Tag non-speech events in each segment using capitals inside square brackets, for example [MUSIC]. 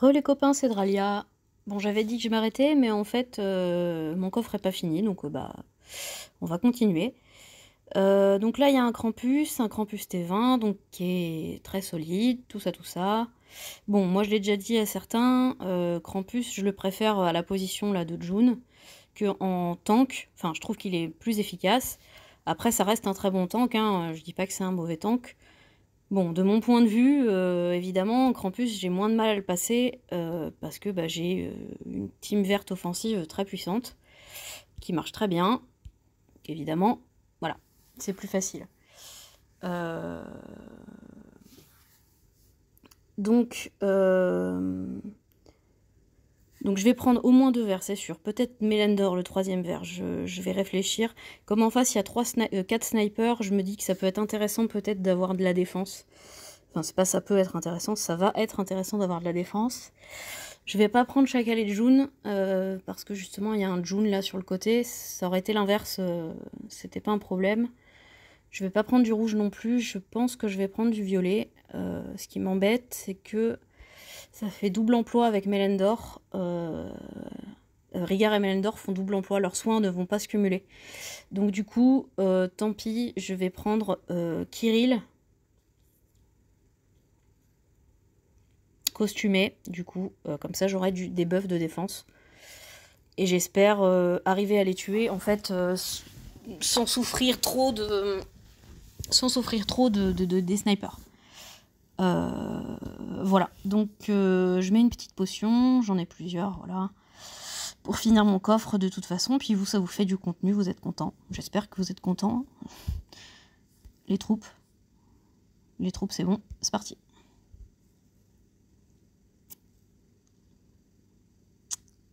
Re les copains, c'est Dralia. Bon, j'avais dit que je m'arrêtais, mais en fait, euh, mon coffre n'est pas fini, donc euh, bah, on va continuer. Euh, donc là, il y a un Krampus, un Krampus T20, donc qui est très solide, tout ça, tout ça. Bon, moi, je l'ai déjà dit à certains, Krampus, je le préfère à la position là, de June, que en tank. Enfin, je trouve qu'il est plus efficace. Après, ça reste un très bon tank, hein. je dis pas que c'est un mauvais tank. Bon, de mon point de vue, euh, évidemment, Krampus, j'ai moins de mal à le passer euh, parce que bah, j'ai euh, une team verte offensive très puissante qui marche très bien. Évidemment, voilà, c'est plus facile. Donc, donc je vais prendre au moins deux verres, c'est sûr. Peut-être Melendor, le troisième verre, je, vais réfléchir. Comme en face, il y a trois euh, quatre snipers, je me dis que ça peut être intéressant peut-être d'avoir de la défense. Enfin, c'est pas ça peut être intéressant, ça va être intéressant d'avoir de la défense. Je vais pas prendre Chacal et June, euh, parce que justement, il y a un June là sur le côté. Ça aurait été l'inverse, euh, c'était pas un problème. Je vais pas prendre du rouge non plus, je pense que je vais prendre du violet. ce qui m'embête, c'est que ça fait double emploi avec Melendor. Euh, euh, Rigar et Melendor font double emploi, leurs soins ne vont pas se cumuler. Donc du coup, euh, tant pis, je vais prendre euh, Kirill. Costumé, du coup, comme ça j'aurai des buffs de défense. Et j'espère arriver à les tuer, en fait, sans souffrir trop de... Sans souffrir trop de, des snipers. Euh voilà, donc euh, je mets une petite potion, j'en ai plusieurs, voilà. Pour finir mon coffre de toute façon, puis vous, ça vous fait du contenu, vous êtes content. J'espère que vous êtes content. Les troupes. Les troupes, c'est bon, c'est parti.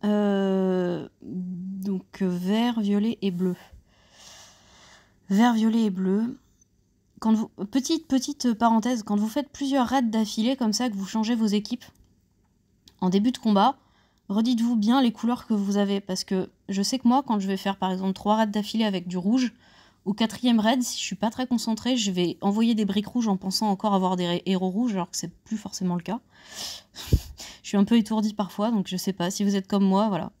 Euh, donc vert, violet et bleu. Vert, violet et bleu petite petite parenthèse, quand vous faites plusieurs raids d'affilée comme ça, que vous changez vos équipes en début de combat, redites-vous bien les couleurs que vous avez parce que je sais que moi, quand je vais faire par exemple trois raids d'affilée avec du rouge, au quatrième raid, si je suis pas très concentrée, je vais envoyer des briques rouges en pensant encore avoir des héros rouges, alors que c'est plus forcément le cas. [LAUGHS] je suis un peu étourdie parfois, donc je sais pas. Si vous êtes comme moi, voilà.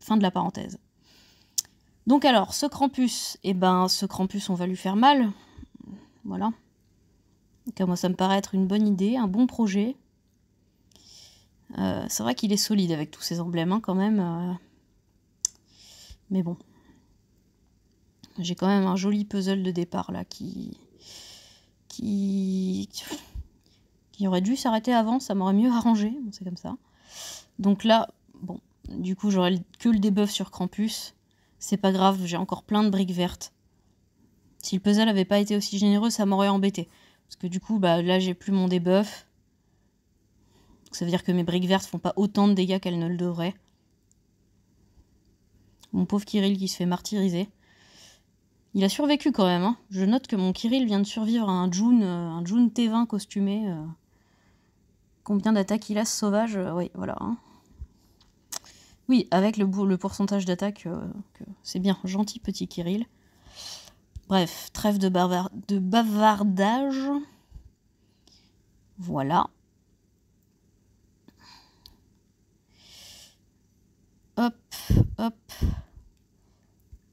Fin de la parenthèse. Donc alors, ce Crampus et eh ben, ce Krampus, on va lui faire mal. Voilà. Donc, moi, ça me paraît être une bonne idée, un bon projet. Euh, c'est vrai qu'il est solide avec tous ses emblèmes, hein, quand même. Euh. Mais bon. J'ai quand même un joli puzzle de départ, là, qui... Qui... qui aurait dû s'arrêter avant, ça m'aurait mieux arrangé. c'est comme ça. Donc là, bon, du coup, j'aurais que le debuff sur Krampus. C'est pas grave, j'ai encore plein de briques vertes. Si le puzzle avait pas été aussi généreux, ça m'aurait embêté. Parce que du coup, bah, là, j'ai plus mon debuff. ça veut dire que mes briques vertes font pas autant de dégâts qu'elles ne le devraient. Mon pauvre Kiril qui se fait martyriser. Il a survécu quand même. Hein. Je note que mon Kirill vient de survivre à un June, euh, un June T20 costumé. Euh. Combien d'attaques il a sauvage euh, Oui, voilà. Hein. Oui, avec le, pourcentage d'attaques, c'est bien. Gentil petit Kirill. Bref, trêve de, bavardage. Voilà. Hop, hop.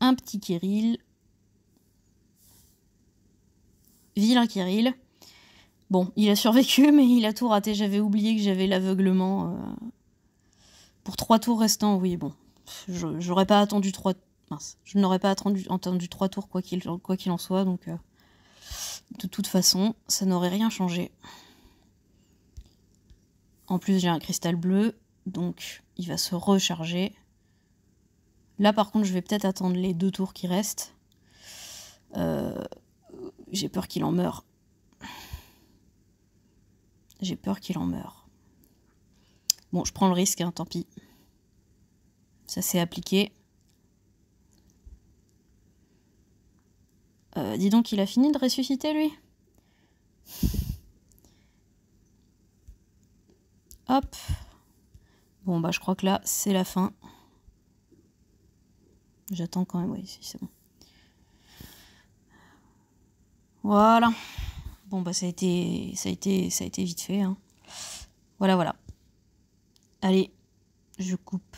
Un petit kéril. Vilain Kéril. Bon, il a survécu, [LAUGHS] mais il a tout raté. J'avais oublié que j'avais l'aveuglement. Euh, pour trois tours restants, oui, bon. J'aurais pas attendu trois je n'aurais pas attendu, entendu trois tours quoi qu'il quoi qu'il en soit, donc euh, de toute façon, ça n'aurait rien changé. En plus, j'ai un cristal bleu, donc il va se recharger. Là, par contre, je vais peut-être attendre les deux tours qui restent. Euh, j'ai peur qu'il en meure. J'ai peur qu'il en meure. Bon, je prends le risque, hein, tant pis. Ça s'est appliqué. Euh, dis donc, il a fini de ressusciter, lui Hop. Bon, bah, je crois que là, c'est la fin. J'attends quand même, oui, si c'est bon. Voilà. Bon, bah, ça a été, ça a été, ça a été vite fait. Hein. Voilà, voilà. Allez, je coupe.